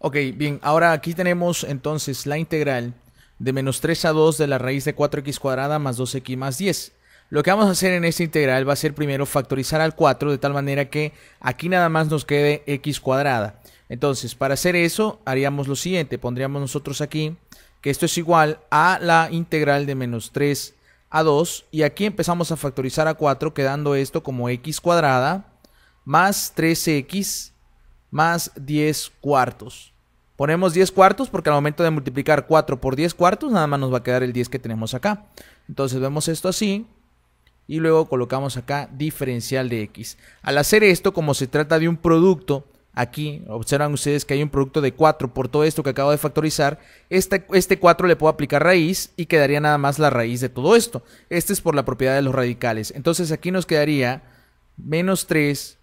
Ok, bien, ahora aquí tenemos entonces la integral de menos 3 a 2 de la raíz de 4x cuadrada más 2x más 10. Lo que vamos a hacer en esta integral va a ser primero factorizar al 4 de tal manera que aquí nada más nos quede x cuadrada. Entonces, para hacer eso haríamos lo siguiente, pondríamos nosotros aquí que esto es igual a la integral de menos 3 a 2 y aquí empezamos a factorizar a 4 quedando esto como x cuadrada más 3x más 10 cuartos. Ponemos 10 cuartos porque al momento de multiplicar 4 por 10 cuartos, nada más nos va a quedar el 10 que tenemos acá. Entonces vemos esto así y luego colocamos acá diferencial de x. Al hacer esto, como se trata de un producto, aquí observan ustedes que hay un producto de 4 por todo esto que acabo de factorizar, este, este 4 le puedo aplicar raíz y quedaría nada más la raíz de todo esto. Este es por la propiedad de los radicales. Entonces aquí nos quedaría menos 3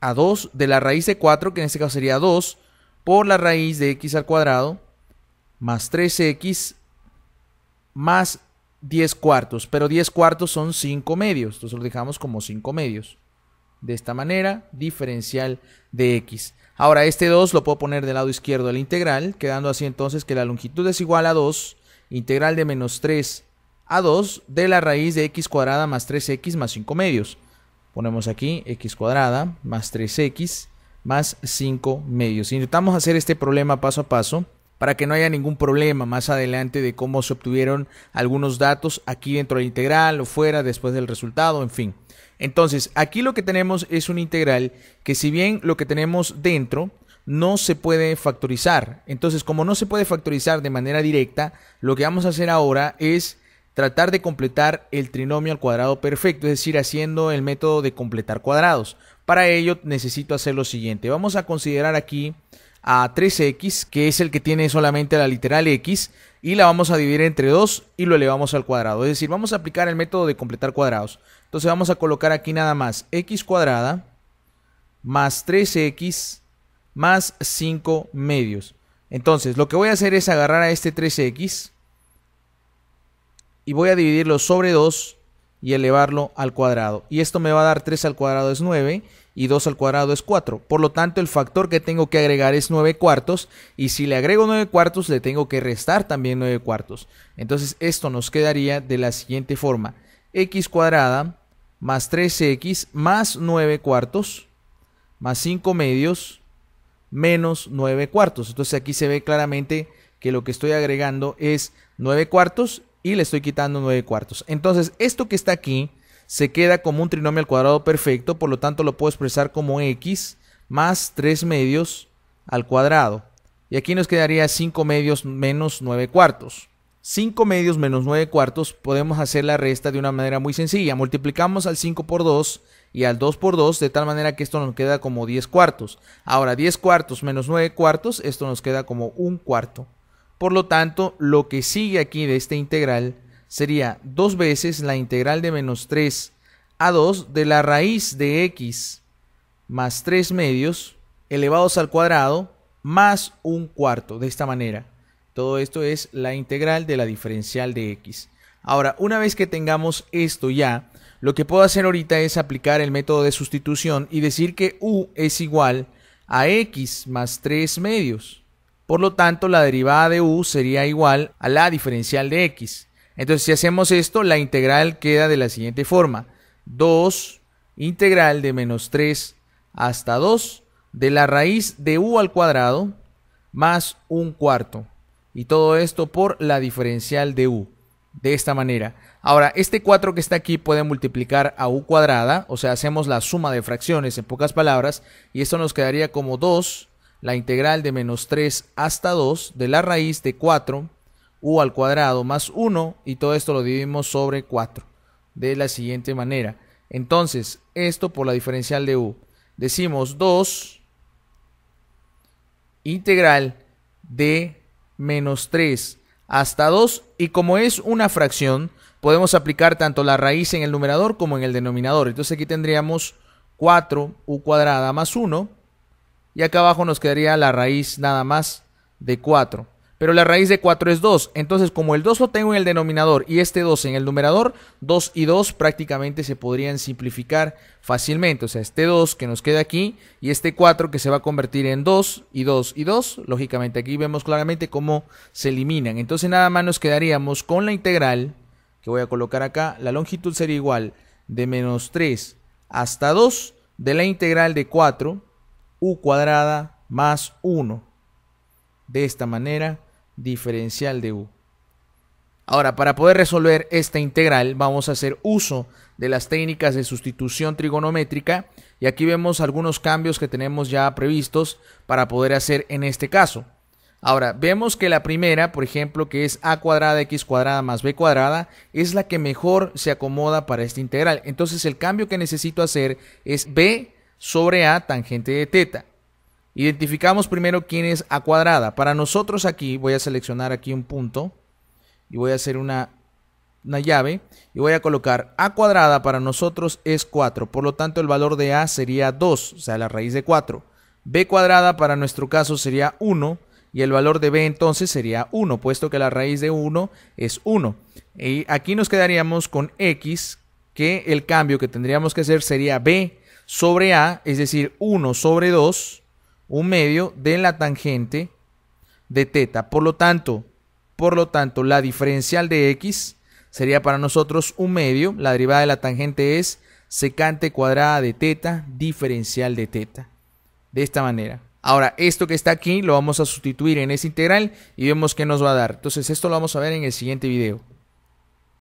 a 2 de la raíz de 4, que en este caso sería 2, por la raíz de x al cuadrado, más 3x, más 10 cuartos. Pero 10 cuartos son 5 medios, entonces lo dejamos como 5 medios. De esta manera, diferencial de x. Ahora, este 2 lo puedo poner del lado izquierdo de la integral, quedando así entonces que la longitud es igual a 2, integral de menos 3 a 2 de la raíz de x cuadrada más 3x más 5 medios. Ponemos aquí x cuadrada más 3x más 5 medios. Intentamos hacer este problema paso a paso para que no haya ningún problema más adelante de cómo se obtuvieron algunos datos aquí dentro de la integral o fuera después del resultado, en fin. Entonces, aquí lo que tenemos es una integral que si bien lo que tenemos dentro no se puede factorizar. Entonces, como no se puede factorizar de manera directa, lo que vamos a hacer ahora es tratar de completar el trinomio al cuadrado perfecto, es decir, haciendo el método de completar cuadrados. Para ello necesito hacer lo siguiente. Vamos a considerar aquí a 3x, que es el que tiene solamente la literal x, y la vamos a dividir entre 2 y lo elevamos al cuadrado. Es decir, vamos a aplicar el método de completar cuadrados. Entonces vamos a colocar aquí nada más x cuadrada más 3x más 5 medios. Entonces lo que voy a hacer es agarrar a este 3x, y voy a dividirlo sobre 2 y elevarlo al cuadrado. Y esto me va a dar 3 al cuadrado es 9 y 2 al cuadrado es 4. Por lo tanto, el factor que tengo que agregar es 9 cuartos. Y si le agrego 9 cuartos, le tengo que restar también 9 cuartos. Entonces, esto nos quedaría de la siguiente forma. x cuadrada más 3x más 9 cuartos más 5 medios menos 9 cuartos. Entonces, aquí se ve claramente que lo que estoy agregando es 9 cuartos y le estoy quitando 9 cuartos. Entonces, esto que está aquí se queda como un trinomio al cuadrado perfecto, por lo tanto lo puedo expresar como x más 3 medios al cuadrado. Y aquí nos quedaría 5 medios menos 9 cuartos. 5 medios menos 9 cuartos podemos hacer la resta de una manera muy sencilla. Multiplicamos al 5 por 2 y al 2 por 2 de tal manera que esto nos queda como 10 cuartos. Ahora 10 cuartos menos 9 cuartos, esto nos queda como 1 cuarto. Por lo tanto, lo que sigue aquí de esta integral sería dos veces la integral de menos 3 a 2 de la raíz de x más 3 medios elevados al cuadrado más un cuarto, de esta manera. Todo esto es la integral de la diferencial de x. Ahora, una vez que tengamos esto ya, lo que puedo hacer ahorita es aplicar el método de sustitución y decir que u es igual a x más 3 medios. Por lo tanto, la derivada de u sería igual a la diferencial de x. Entonces, si hacemos esto, la integral queda de la siguiente forma. 2 integral de menos 3 hasta 2 de la raíz de u al cuadrado más un cuarto. Y todo esto por la diferencial de u. De esta manera. Ahora, este 4 que está aquí puede multiplicar a u cuadrada. O sea, hacemos la suma de fracciones en pocas palabras. Y esto nos quedaría como 2 la integral de menos 3 hasta 2 de la raíz de 4 u al cuadrado más 1 y todo esto lo dividimos sobre 4 de la siguiente manera. Entonces, esto por la diferencial de u. Decimos 2 integral de menos 3 hasta 2 y como es una fracción, podemos aplicar tanto la raíz en el numerador como en el denominador. Entonces aquí tendríamos 4u cuadrada más 1 y acá abajo nos quedaría la raíz nada más de 4. Pero la raíz de 4 es 2. Entonces, como el 2 lo tengo en el denominador y este 2 en el numerador, 2 y 2 prácticamente se podrían simplificar fácilmente. O sea, este 2 que nos queda aquí y este 4 que se va a convertir en 2 y 2 y 2. Lógicamente, aquí vemos claramente cómo se eliminan. Entonces, nada más nos quedaríamos con la integral que voy a colocar acá. La longitud sería igual de menos 3 hasta 2 de la integral de 4 u cuadrada más 1. De esta manera, diferencial de u. Ahora, para poder resolver esta integral, vamos a hacer uso de las técnicas de sustitución trigonométrica. Y aquí vemos algunos cambios que tenemos ya previstos para poder hacer en este caso. Ahora, vemos que la primera, por ejemplo, que es a cuadrada x cuadrada más b cuadrada, es la que mejor se acomoda para esta integral. Entonces, el cambio que necesito hacer es b sobre A tangente de teta. Identificamos primero quién es A cuadrada. Para nosotros aquí voy a seleccionar aquí un punto y voy a hacer una, llave y voy a colocar A cuadrada para nosotros es 4. Por lo tanto el valor de A sería 2, o sea la raíz de 4. B cuadrada para nuestro caso sería 1 y el valor de b entonces sería 1, puesto que la raíz de 1 es 1. Y aquí nos quedaríamos con x, que el cambio que tendríamos que hacer sería b sobre A, es decir, 1 sobre 2, un medio de la tangente de teta. Por lo tanto, por lo tanto, la diferencial de X sería para nosotros un medio, la derivada de la tangente es secante cuadrada de teta diferencial de teta. De esta manera. Ahora, esto que está aquí lo vamos a sustituir en esa integral y vemos qué nos va a dar. Entonces, esto lo vamos a ver en el siguiente video.